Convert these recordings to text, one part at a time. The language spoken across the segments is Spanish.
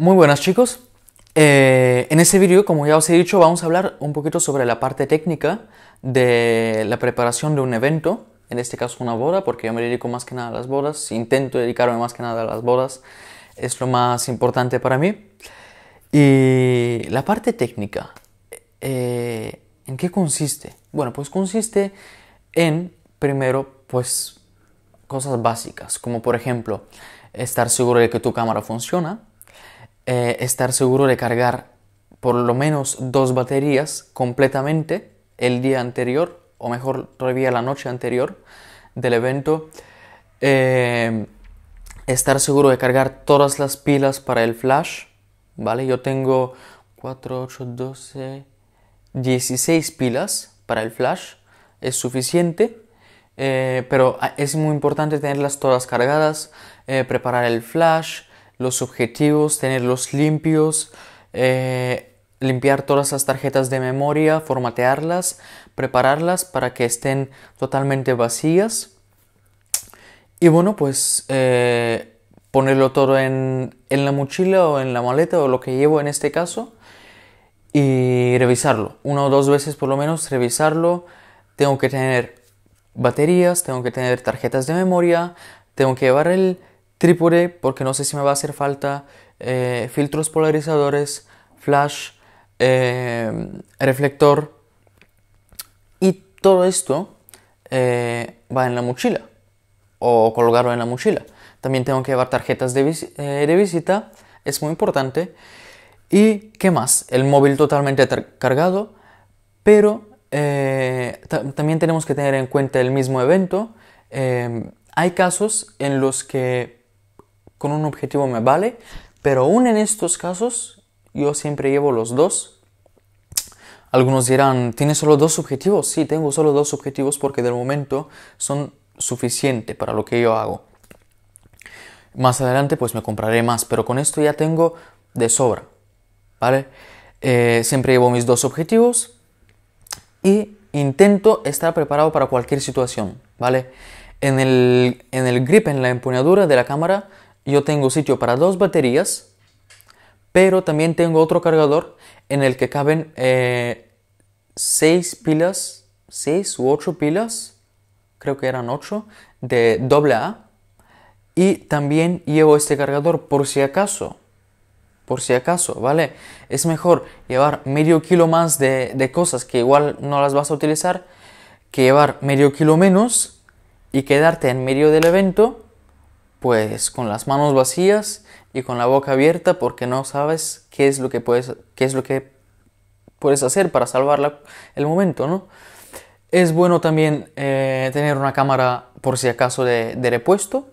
Muy buenas chicos, eh, en este vídeo como ya os he dicho vamos a hablar un poquito sobre la parte técnica de la preparación de un evento, en este caso una boda, porque yo me dedico más que nada a las bodas, intento dedicarme más que nada a las bodas, es lo más importante para mí. Y la parte técnica, eh, ¿en qué consiste? Bueno, pues consiste en, primero, pues cosas básicas, como por ejemplo, estar seguro de que tu cámara funciona, eh, estar seguro de cargar por lo menos dos baterías completamente el día anterior, o mejor todavía la noche anterior del evento. Eh, estar seguro de cargar todas las pilas para el flash, ¿vale? Yo tengo 4, 8, 12, 16 pilas para el flash, es suficiente, eh, pero ah, es muy importante tenerlas todas cargadas, preparar el flash, los objetivos, tenerlos limpios, eh, limpiar todas las tarjetas de memoria, formatearlas, prepararlas para que estén totalmente vacías. Y bueno, pues eh, ponerlo todo en, en la mochila o en la maleta o lo que llevo en este caso y revisarlo. Una o dos veces por lo menos revisarlo. Tengo que tener baterías, tengo que tener tarjetas de memoria, tengo que llevar el trípode porque no sé si me va a hacer falta eh, filtros polarizadores, flash, eh, reflector y todo esto eh, va en la mochila o colgarlo en la mochila. También tengo que llevar tarjetas de, visita, es muy importante. ¿Y qué más? El móvil totalmente cargado, pero también tenemos que tener en cuenta el mismo evento. hay casos en los que con un objetivo me vale, pero aún en estos casos yo siempre llevo los dos. Algunos dirán, ¿tienes solo dos objetivos? Sí, tengo solo dos objetivos porque del momento son suficientes para lo que yo hago. Más adelante pues me compraré más, pero con esto ya tengo de sobra. ¿Vale? Eh, siempre llevo mis dos objetivos y intento estar preparado para cualquier situación. ¿Vale? En el, en el grip, en la empuñadura de la cámara, yo tengo sitio para dos baterías, pero también tengo otro cargador en el que caben eh, seis pilas, seis u ocho pilas, creo que eran ocho, de doble A. Y también llevo este cargador por si acaso, por si acaso, ¿vale? Es mejor llevar medio kilo más de, de cosas que igual no las vas a utilizar que llevar medio kilo menos y quedarte en medio del evento pues con las manos vacías y con la boca abierta porque no sabes qué es lo que puedes, qué es lo que puedes hacer para salvar el momento, ¿no? Es bueno también eh, tener una cámara por si acaso de, repuesto.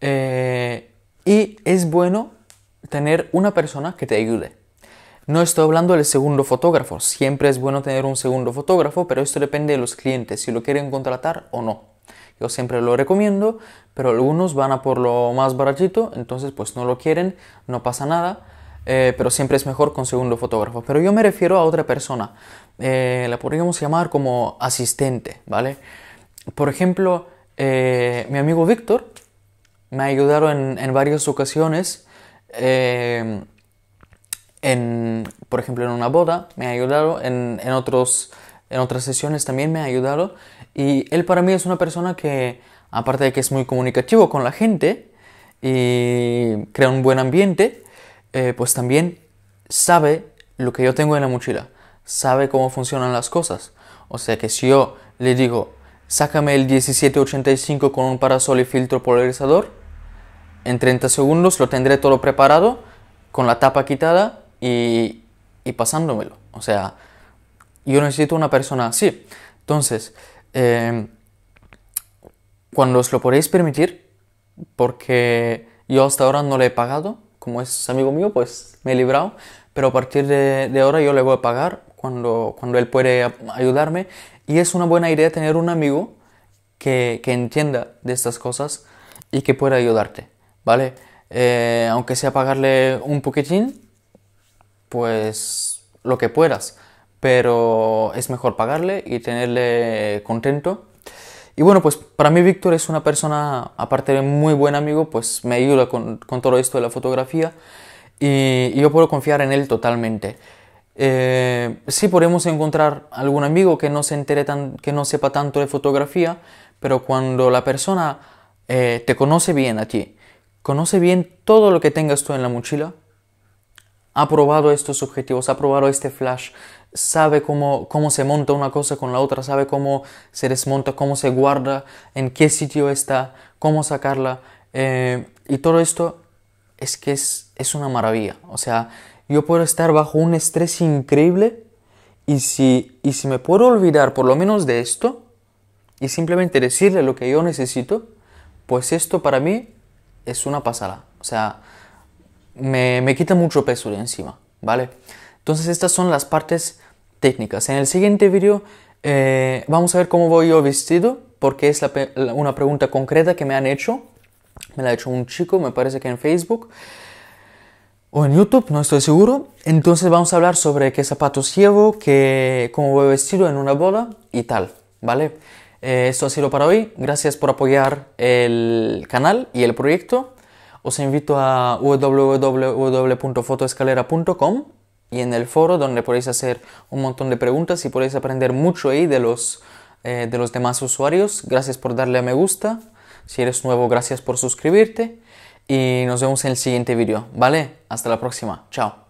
Eh, y es bueno tener una persona que te ayude. No estoy hablando del segundo fotógrafo. Siempre es bueno tener un segundo fotógrafo, pero esto depende de los clientes, si lo quieren contratar o no. Yo siempre lo recomiendo, pero algunos van a por lo más baratito, entonces pues no lo quieren, no pasa nada. Eh, pero siempre es mejor con segundo fotógrafo. Pero yo me refiero a otra persona. Eh, la podríamos llamar como asistente, ¿vale? Por ejemplo, eh, mi amigo Víctor me ha ayudado en, varias ocasiones. por ejemplo, en una boda, me ha ayudado en, en otros en otras sesiones también me ha ayudado. Y él para mí es una persona que, aparte de que es muy comunicativo con la gente y crea un buen ambiente, eh, pues también sabe lo que yo tengo en la mochila, sabe cómo funcionan las cosas. O sea que si yo le digo, sácame el 1785 con un parasol y filtro polarizador, en 30 segundos lo tendré todo preparado, con la tapa quitada y, y pasándomelo. O sea, yo necesito una persona así. Entonces, eh, cuando os lo podéis permitir, porque yo hasta ahora no le he pagado, como es amigo mío, pues me he librado, pero a partir de, ahora yo le voy a pagar cuando, cuando él puede ayudarme. Y es una buena idea tener un amigo que, entienda de estas cosas y que pueda ayudarte, ¿vale? Eh, aunque sea pagarle un poquitín, pues lo que puedas pero es mejor pagarle y tenerle contento. Y bueno, pues para mí Víctor es una persona, aparte de muy buen amigo, pues me ayuda con, con todo esto de la fotografía y, yo puedo confiar en él totalmente. Eh, sí podemos encontrar algún amigo que no, se entere tan, que no sepa tanto de fotografía, pero cuando la persona eh, te conoce bien a ti, conoce bien todo lo que tengas tú en la mochila, ha probado estos objetivos, ha probado este flash, sabe cómo, se monta una cosa con la otra, sabe cómo se desmonta, cómo se guarda, en qué sitio está, cómo sacarla. Eh, y todo esto es que es, una maravilla. O sea, yo puedo estar bajo un estrés increíble y si, y si me puedo olvidar por lo menos de esto y simplemente decirle lo que yo necesito, pues esto para mí es una pasada. O sea, me, me quita mucho peso de encima, ¿vale? Entonces estas son las partes técnicas. En el siguiente vídeo eh, vamos a ver cómo voy yo vestido, porque es una pregunta concreta que me han hecho. Me la ha hecho un chico, me parece que en Facebook o en YouTube, no estoy seguro. Entonces vamos a hablar sobre qué zapatos llevo, qué, cómo voy vestido en una boda y tal, ¿vale? Eh, esto ha sido para hoy. Gracias por apoyar el canal y el proyecto. Os invito a www.fotoescalera.com y en el foro donde podéis hacer un montón de preguntas y podéis aprender mucho ahí de los, eh, de los demás usuarios. Gracias por darle a me gusta. Si eres nuevo, gracias por suscribirte. Y nos vemos en el siguiente vídeo, ¿vale? Hasta la próxima. Chao.